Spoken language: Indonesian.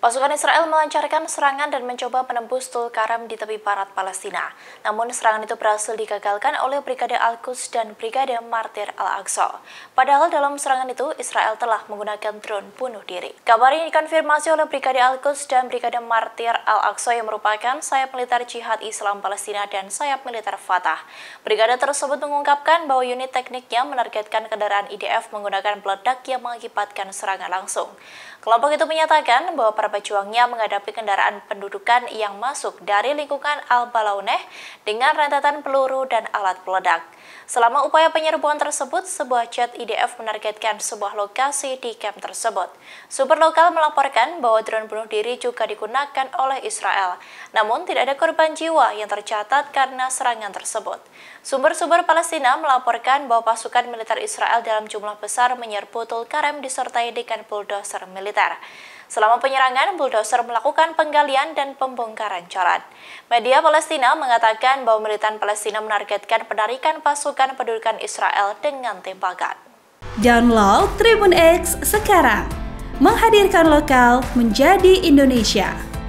Pasukan Israel melancarkan serangan dan mencoba menembus tul karam di tepi barat Palestina. Namun serangan itu berhasil digagalkan oleh Brigade Al-Quds dan Brigade Martir Al-Aqsa. Padahal dalam serangan itu, Israel telah menggunakan drone bunuh diri. Kabar ini dikonfirmasi oleh Brigade Al-Quds dan Brigade Martir Al-Aqsa yang merupakan sayap militer jihad Islam Palestina dan sayap militer Fatah. Brigade tersebut mengungkapkan bahwa unit tekniknya menargetkan kendaraan IDF menggunakan peledak yang mengakibatkan serangan langsung. Kelompok itu menyatakan bahwa para pejuangnya menghadapi kendaraan pendudukan yang masuk dari lingkungan Al-Balauneh dengan rentetan peluru dan alat peledak. Selama upaya penyerbuan tersebut, sebuah jet IDF e menargetkan sebuah lokasi di kamp tersebut. Super lokal melaporkan bahwa drone bunuh diri juga digunakan oleh Israel, namun tidak ada korban jiwa yang tercatat karena serangan tersebut. Sumber-sumber Palestina melaporkan bahwa pasukan militer Israel dalam jumlah besar menyerbu Tulkarem disertai dengan bulldozer militer. Selama penyerangan, bulldozer melakukan penggalian dan pembongkaran jalan. Media Palestina mengatakan bahwa militan Palestina menargetkan penarikan pasukan pendudukan Israel dengan tembakan. Download Tribun X sekarang. Menghadirkan lokal menjadi Indonesia.